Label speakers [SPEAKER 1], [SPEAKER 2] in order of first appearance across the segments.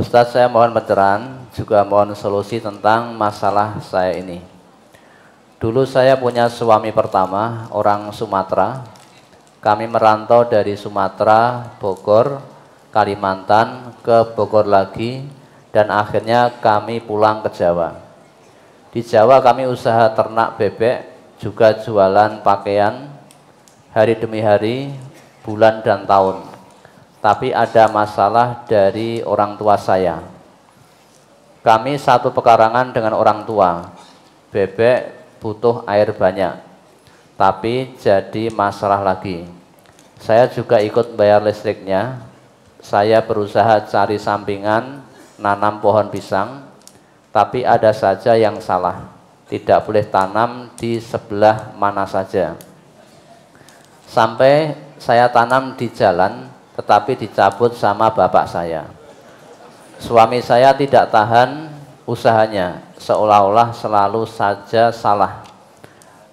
[SPEAKER 1] Ustadz saya mohon pencerahan, juga mohon solusi tentang masalah saya ini. Dulu saya punya suami pertama, orang Sumatera. Kami merantau dari Sumatera, Bogor, Kalimantan ke Bogor lagi dan akhirnya kami pulang ke Jawa. Di Jawa kami usaha ternak bebek, juga jualan pakaian hari demi hari, bulan dan tahun tapi ada masalah dari orang tua saya. Kami satu pekarangan dengan orang tua. Bebek butuh air banyak, tapi jadi masalah lagi. Saya juga ikut bayar listriknya. Saya berusaha cari sampingan, nanam pohon pisang, tapi ada saja yang salah. Tidak boleh tanam di sebelah mana saja. Sampai saya tanam di jalan, tetapi dicabut sama bapak saya. Suami saya tidak tahan usahanya, seolah-olah selalu saja salah.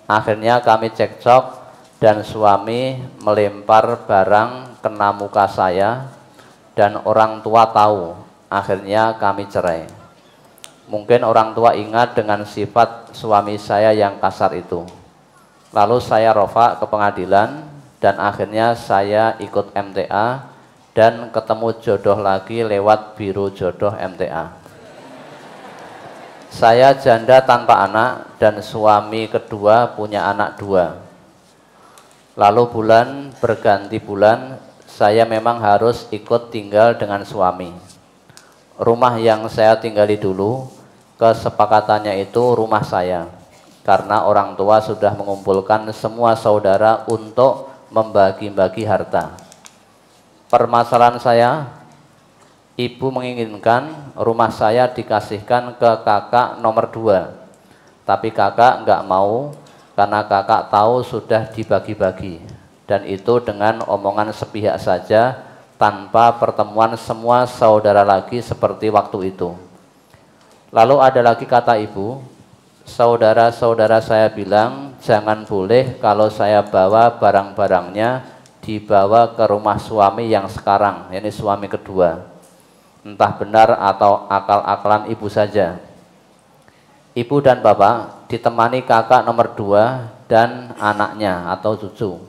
[SPEAKER 1] Akhirnya kami cekcok dan suami melempar barang kena muka saya dan orang tua tahu. Akhirnya kami cerai. Mungkin orang tua ingat dengan sifat suami saya yang kasar itu. Lalu saya rofa ke pengadilan dan akhirnya saya ikut MTA dan ketemu jodoh lagi lewat biru jodoh MTA. Saya janda tanpa anak dan suami kedua punya anak dua. Lalu bulan berganti bulan, saya memang harus ikut tinggal dengan suami. Rumah yang saya tinggali dulu, kesepakatannya itu rumah saya. Karena orang tua sudah mengumpulkan semua saudara untuk membagi-bagi harta. Permasalahan saya, ibu menginginkan rumah saya dikasihkan ke kakak nomor dua, tapi kakak nggak mau karena kakak tahu sudah dibagi-bagi dan itu dengan omongan sepihak saja tanpa pertemuan semua saudara lagi seperti waktu itu. Lalu ada lagi kata ibu, saudara-saudara saya bilang jangan boleh kalau saya bawa barang-barangnya dibawa ke rumah suami yang sekarang, ini suami kedua. Entah benar atau akal-akalan ibu saja. Ibu dan bapak ditemani kakak nomor dua dan anaknya atau cucu.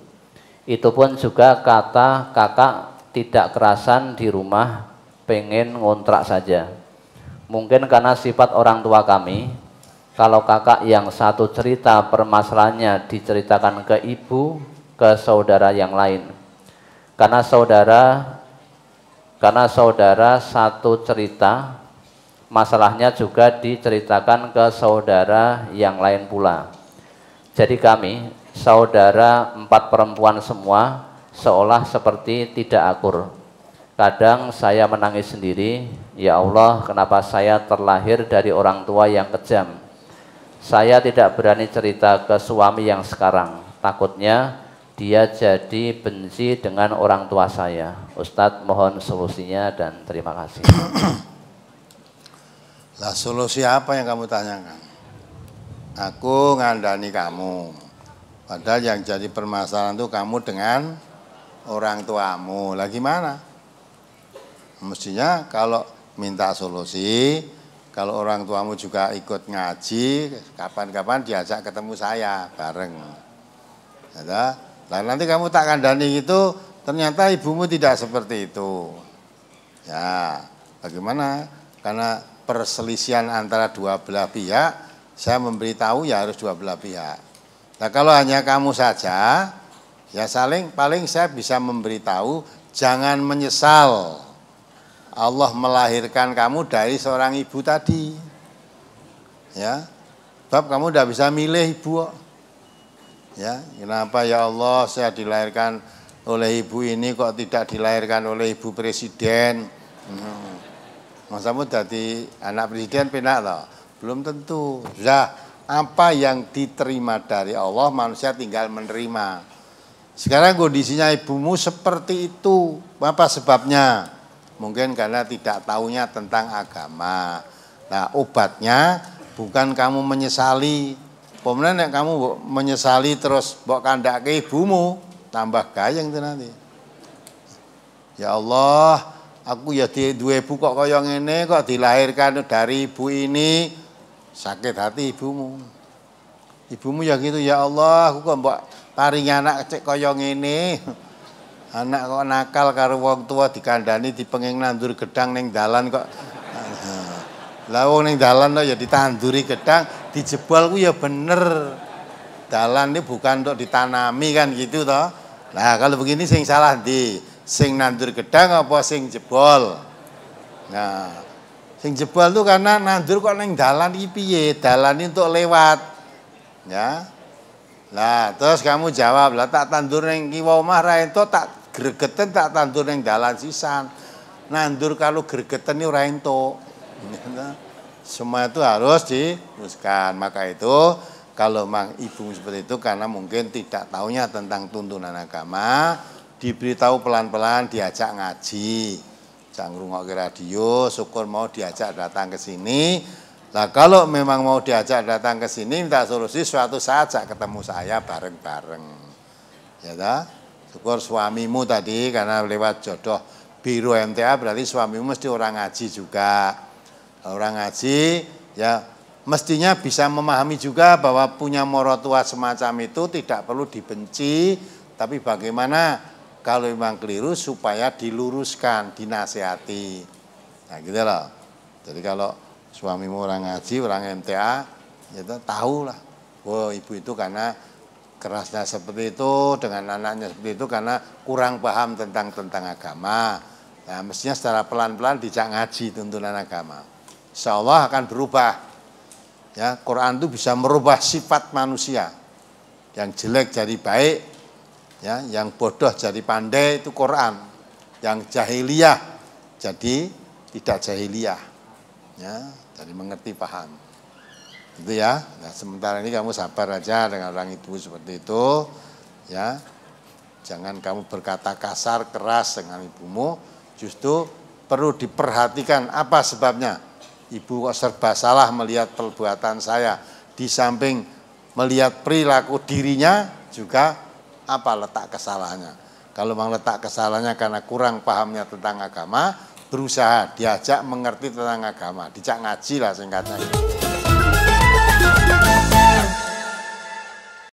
[SPEAKER 1] Itu pun juga kata kakak tidak kerasan di rumah pengen ngontrak saja. Mungkin karena sifat orang tua kami, kalau kakak yang satu cerita permasalahannya diceritakan ke ibu, ke saudara yang lain. Karena saudara karena saudara satu cerita masalahnya juga diceritakan ke saudara yang lain pula. Jadi kami saudara empat perempuan semua seolah seperti tidak akur. Kadang saya menangis sendiri, ya Allah, kenapa saya terlahir dari orang tua yang kejam? Saya tidak berani cerita ke suami yang sekarang, takutnya dia jadi benci dengan orang tua saya. Ustadz mohon solusinya dan terima kasih.
[SPEAKER 2] Lah solusi apa yang kamu tanyakan? Aku ngandani kamu. Padahal yang jadi permasalahan itu kamu dengan orang tuamu. Lah gimana? Mestinya kalau minta solusi, kalau orang tuamu juga ikut ngaji, kapan-kapan diajak ketemu saya bareng. Ada. Nah, nanti kamu tak kandani itu ternyata ibumu tidak seperti itu. Ya, bagaimana? Karena perselisihan antara dua belah pihak, saya memberitahu ya harus dua belah pihak. Nah, kalau hanya kamu saja, ya saling paling saya bisa memberitahu jangan menyesal Allah melahirkan kamu dari seorang ibu tadi. Ya. Bab kamu tidak bisa milih ibu. Ya, kenapa ya Allah saya dilahirkan oleh ibu ini kok tidak dilahirkan oleh ibu presiden? Hmm. Masamu jadi anak presiden penak loh. Belum tentu. Zah, apa yang diterima dari Allah manusia tinggal menerima. Sekarang kondisinya ibumu seperti itu. Apa sebabnya? Mungkin karena tidak tahunya tentang agama. Nah, obatnya bukan kamu menyesali. Pemenang yang kamu menyesali terus kandak ke ibumu, tambah gayeng itu nanti. Ya Allah, aku ya di dua ibu kok koyong ini kok dilahirkan dari ibu ini sakit hati ibumu ibumu ya gitu ya Allah aku kok mbok paringi anak cek koyong ini anak kok nakal karo wong tua dikandani dipenging nandur gedang neng dalan kok lah wong dalan no, ya ditanduri gedang dijebol ku ya bener dalan ini bukan untuk ditanami kan gitu toh nah kalau begini sing salah di sing nandur gedang apa sing jebol nah sing jebol tuh karena nandur kok neng dalan iki piye dalan untuk lewat ya lah terus kamu jawab lah tak tandur yang kiwa omah ra tak gregeten tak tandur yang dalan sisan. Nandur kalau gregeten itu rainto Semua itu harus diuskan Maka itu kalau mang ibu seperti itu karena mungkin tidak taunya tentang tuntunan agama, diberitahu pelan-pelan diajak ngaji. Jangan ngrungokke radio, syukur mau diajak datang ke sini Nah kalau memang mau diajak datang ke sini minta solusi suatu saat saya ketemu saya bareng-bareng. Ya dah. Syukur suamimu tadi karena lewat jodoh biru MTA berarti suamimu mesti orang ngaji juga. Orang ngaji ya mestinya bisa memahami juga bahwa punya morotua semacam itu tidak perlu dibenci tapi bagaimana kalau memang keliru supaya diluruskan, dinasehati. Nah gitu loh. Jadi kalau suamimu orang ngaji, orang MTA, ya itu tahu lah. Oh ibu itu karena kerasnya seperti itu dengan anaknya seperti itu karena kurang paham tentang tentang agama. Nah, mestinya secara pelan-pelan dijak ngaji tuntunan agama. Insya Allah akan berubah. Ya, Quran itu bisa merubah sifat manusia. Yang jelek jadi baik, ya, yang bodoh jadi pandai itu Quran. Yang jahiliyah jadi tidak jahiliyah ya jadi mengerti paham itu ya nah, sementara ini kamu sabar aja dengan orang ibu seperti itu ya jangan kamu berkata kasar keras dengan ibumu justru perlu diperhatikan apa sebabnya ibu kok serba salah melihat perbuatan saya di samping melihat perilaku dirinya juga apa letak kesalahannya kalau memang letak kesalahannya karena kurang pahamnya tentang agama berusaha diajak mengerti tentang agama, dijak ngaji lah singkatnya.